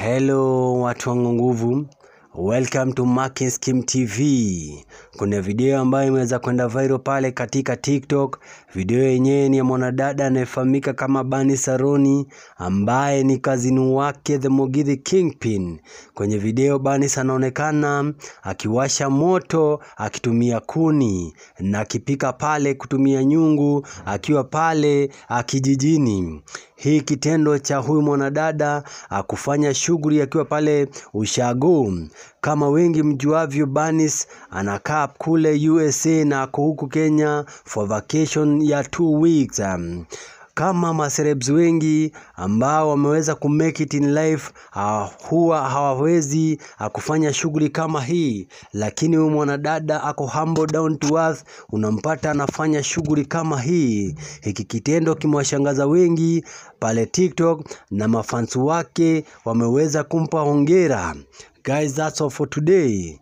Hello watu wangu nguvu, welcome to Markin Scheme TV. Kuna video ambayo imeweza kwenda viral pale katika TikTok. Video yenyewe ni ya mwanadada anayefahamika kama Bani Saroni ambaye ni kazini wake The Mogithi Kingpin. Kwenye video Bani anaonekana akiwasha moto akitumia kuni na akipika pale kutumia nyungu akiwa pale akijijini hii kitendo cha huyu mwanadada akufanya ah, shughuli akiwa pale ushago. Kama wengi mjuavyo, Banis anakaa kule USA na huku Kenya for vacation ya two weeks kama maserebs wengi ambao wameweza kumake it in life uh, huwa hawawezi uh, kufanya shughuli kama hii, lakini huyu mwanadada ako humble down to earth, unampata anafanya shughuli kama hii. Hiki kitendo kimewashangaza wengi pale TikTok na mafansu wake wameweza kumpa hongera. Guys, that's all for today.